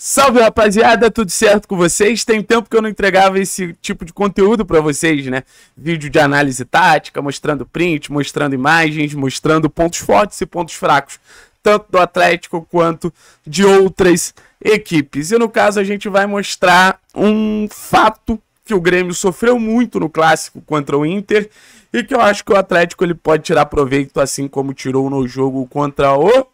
Salve rapaziada, tudo certo com vocês? Tem tempo que eu não entregava esse tipo de conteúdo para vocês, né? Vídeo de análise tática, mostrando print, mostrando imagens, mostrando pontos fortes e pontos fracos, tanto do Atlético quanto de outras equipes. E no caso a gente vai mostrar um fato que o Grêmio sofreu muito no clássico contra o Inter e que eu acho que o Atlético ele pode tirar proveito assim como tirou no jogo contra o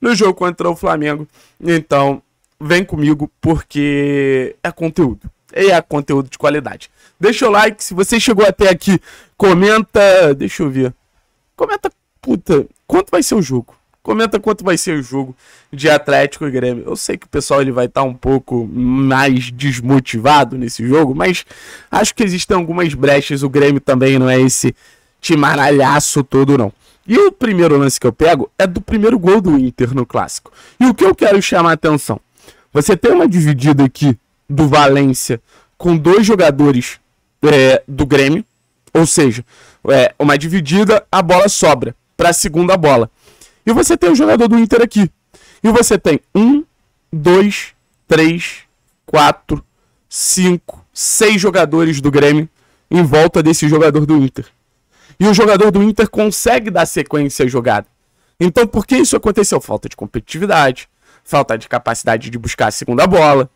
no jogo contra o Flamengo. Então, vem comigo porque é conteúdo. E é conteúdo de qualidade. Deixa o like, se você chegou até aqui, comenta. Deixa eu ver. Comenta, puta, quanto vai ser o jogo? Comenta quanto vai ser o jogo de Atlético e Grêmio. Eu sei que o pessoal ele vai estar tá um pouco mais desmotivado nesse jogo, mas acho que existem algumas brechas. O Grêmio também não é esse timaralhaço todo, não. E o primeiro lance que eu pego é do primeiro gol do Inter no clássico. E o que eu quero chamar a atenção? Você tem uma dividida aqui do Valência com dois jogadores é, do Grêmio, ou seja, é, uma dividida, a bola sobra para a segunda bola. E você tem o jogador do Inter aqui. E você tem um, dois, três, quatro, cinco, seis jogadores do Grêmio em volta desse jogador do Inter. E o jogador do Inter consegue dar sequência à jogada. Então, por que isso aconteceu? Falta de competitividade, falta de capacidade de buscar a segunda bola.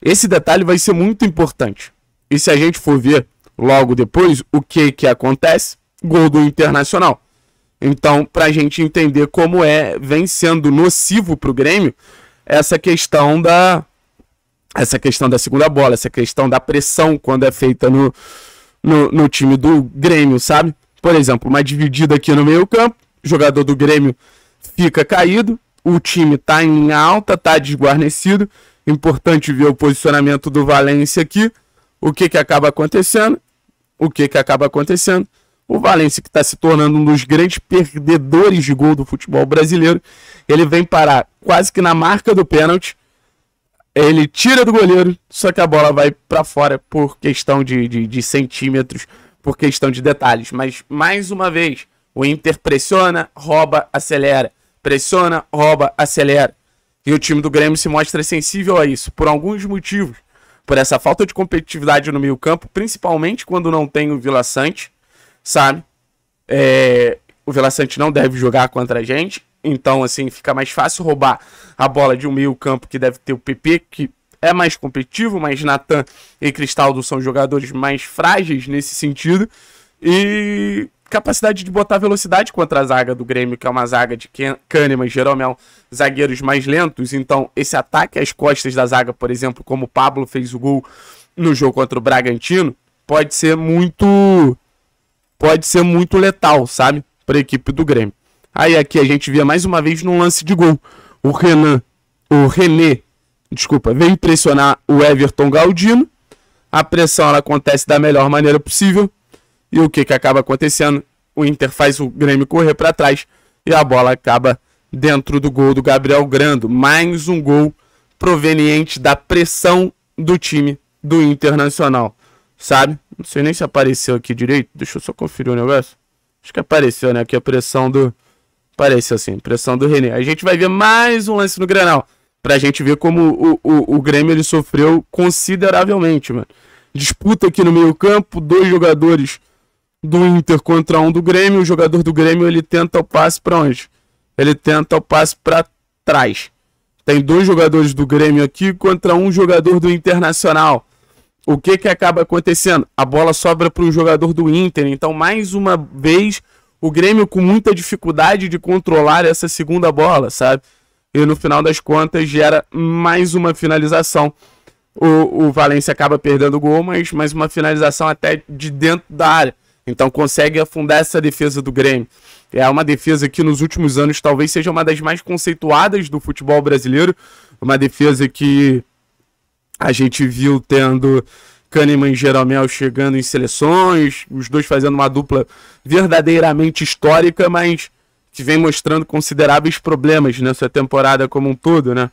Esse detalhe vai ser muito importante. E se a gente for ver logo depois o que, que acontece, gol do Internacional. Então, para a gente entender como é, vem sendo nocivo para o Grêmio essa questão da essa questão da segunda bola, essa questão da pressão quando é feita no, no, no time do Grêmio, sabe? Por exemplo, uma dividida aqui no meio campo, jogador do Grêmio fica caído, o time está em alta, está desguarnecido. Importante ver o posicionamento do Valência aqui. O que, que acaba acontecendo? O que, que acaba acontecendo? O Valência, que está se tornando um dos grandes perdedores de gol do futebol brasileiro, ele vem parar quase que na marca do pênalti. Ele tira do goleiro, só que a bola vai para fora por questão de, de, de, centímetros, por questão de detalhes. Mas, mais uma vez, o Inter pressiona, rouba, acelera pressiona, rouba, acelera. E o time do Grêmio se mostra sensível a isso, por alguns motivos. Por essa falta de competitividade no meio-campo, principalmente quando não tem o Vila Sante, sabe? É, o Vila Sante não deve jogar contra a gente, então, assim, fica mais fácil roubar a bola de um meio-campo que deve ter o PP, que é mais competitivo, mas Natan e Cristaldo são jogadores mais frágeis nesse sentido. E capacidade de botar velocidade contra a zaga do Grêmio, que é uma zaga de Kahneman e Jeromel, zagueiros mais lentos. Então, esse ataque às costas da zaga, por exemplo, como o Pablo fez o gol no jogo contra o Bragantino, pode ser muito pode ser muito letal, sabe? Para a equipe do Grêmio. Aí aqui a gente via mais uma vez no lance de gol. O Renan, o René, desculpa, veio pressionar o Everton Galdino. A pressão ela acontece da melhor maneira possível. E o que, que acaba acontecendo? O Inter faz o Grêmio correr para trás e a bola acaba dentro do gol do Gabriel Grando. Mais um gol proveniente da pressão do time do Internacional, sabe? Não sei nem se apareceu aqui direito. Deixa eu só conferir o negócio. Acho que apareceu, né? Aqui a pressão do. Apareceu assim, pressão do René. A gente vai ver mais um lance no Granal. Pra gente ver como o, o, o Grêmio ele sofreu consideravelmente, mano. Disputa aqui no meio-campo, dois jogadores do Inter contra um do Grêmio, o jogador do Grêmio ele tenta o passe para onde? Ele tenta o passe para trás. Tem dois jogadores do Grêmio aqui contra um jogador do Internacional. O que que acaba acontecendo? A bola sobra para o jogador do Inter. Então, mais uma vez, o Grêmio com muita dificuldade de controlar essa segunda bola, sabe? E no final das contas gera mais uma finalização. O, o Valência acaba perdendo o gol, mas mais uma finalização até de dentro da área. Então consegue afundar essa defesa do Grêmio. É uma defesa que nos últimos anos talvez seja uma das mais conceituadas do futebol brasileiro. Uma defesa que a gente viu tendo Kahneman e Jeromel chegando em seleções, os dois fazendo uma dupla verdadeiramente histórica, mas que vem mostrando consideráveis problemas nessa temporada como um todo, né?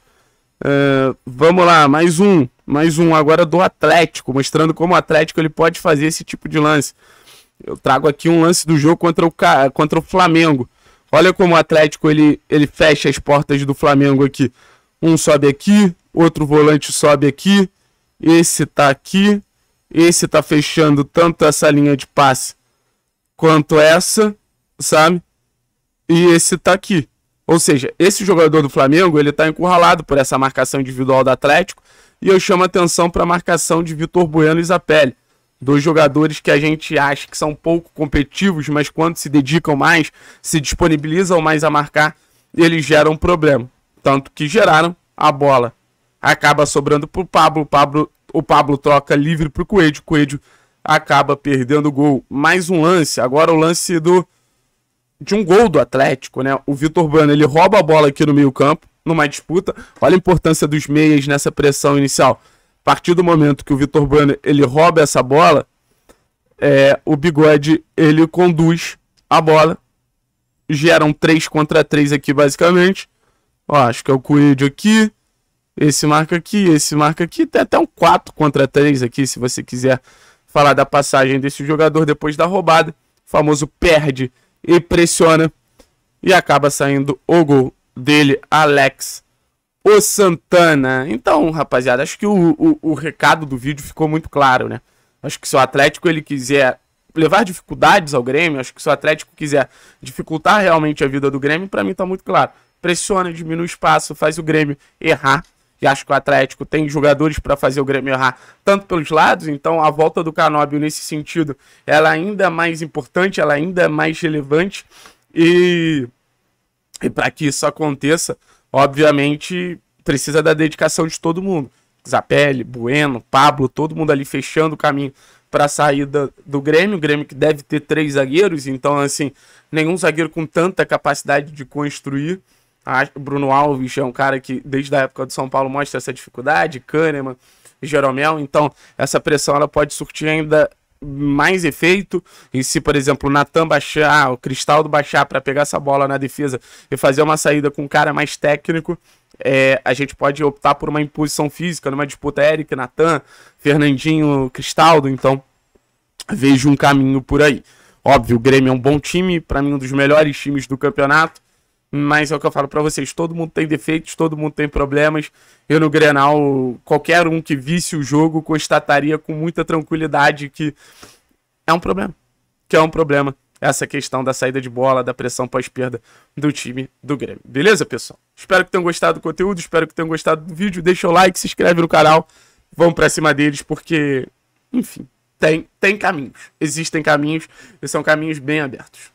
Uh, vamos lá, mais um, mais um agora do Atlético, mostrando como o Atlético ele pode fazer esse tipo de lance. Eu trago aqui um lance do jogo contra o, contra o Flamengo. Olha como o Atlético ele, ele fecha as portas do Flamengo aqui. Um sobe aqui, outro volante sobe aqui, esse tá aqui, esse tá fechando tanto essa linha de passe quanto essa, sabe? E esse tá aqui. Ou seja, esse jogador do Flamengo, ele tá encurralado por essa marcação individual do Atlético, e eu chamo atenção para a marcação de Vitor Bueno e Zapelli. Dois jogadores que a gente acha que são pouco competitivos, mas quando se dedicam mais, se disponibilizam mais a marcar, eles geram problema. Tanto que geraram a bola. Acaba sobrando para o Pablo. Pablo. O Pablo troca livre para o Coelho. Coelho acaba perdendo o gol. Mais um lance. Agora o lance do de um gol do Atlético, né? O Vitor Bueno, ele rouba a bola aqui no meio-campo, numa disputa. Olha a importância dos meias nessa pressão inicial a partir do momento que o Vitor Bruno ele rouba essa bola, é, o Bigode ele conduz a bola. Geram um 3 contra 3 aqui, basicamente. Ó, acho que é o Coelho aqui. Esse marca aqui, esse marca aqui. Tem até um 4 contra 3 aqui, se você quiser falar da passagem desse jogador depois da roubada. O famoso perde e pressiona. E acaba saindo o gol dele, Alex o Santana. Então, rapaziada, acho que o, o, o, recado do vídeo ficou muito claro, né? Acho que se o Atlético ele quiser levar dificuldades ao Grêmio, acho que se o Atlético quiser dificultar realmente a vida do Grêmio, para mim tá muito claro. Pressiona, diminui o espaço, faz o Grêmio errar. E acho que o Atlético tem jogadores para fazer o Grêmio errar tanto pelos lados, então a volta do Canóbio nesse sentido, ela é ainda mais importante, ela ainda é mais relevante. E, e para que isso aconteça, obviamente, precisa da dedicação de todo mundo. Zapelli, Bueno, Pablo, todo mundo ali fechando o caminho para a saída do Grêmio. O Grêmio que deve ter três zagueiros, então, assim, nenhum zagueiro com tanta capacidade de construir. Ah, Bruno Alves é um cara que, desde a época do São Paulo, mostra essa dificuldade. Kahneman, Jeromel. Então, essa pressão ela pode surtir ainda mais efeito. E se, por exemplo, o Natan baixar, ah, o Cristaldo baixar para pegar essa bola na defesa e fazer uma saída com um cara mais técnico, é, a gente pode optar por uma imposição física, numa disputa Eric, Natan, Fernandinho, Cristaldo. Então, vejo um caminho por aí. Óbvio, o Grêmio é um bom time, para mim, um dos melhores times do campeonato. Mas é o que eu falo para vocês: todo mundo tem defeitos, todo mundo tem problemas. Eu no Grenal, qualquer um que visse o jogo constataria com muita tranquilidade que é um problema. Que é um problema essa questão da saída de bola, da pressão pós-perda do time do Grêmio. Beleza, pessoal? Espero que tenham gostado do conteúdo, espero que tenham gostado do vídeo. Deixa o like, se inscreve no canal. Vamos pra cima deles, porque, enfim, tem, tem caminhos. Existem caminhos e são caminhos bem abertos.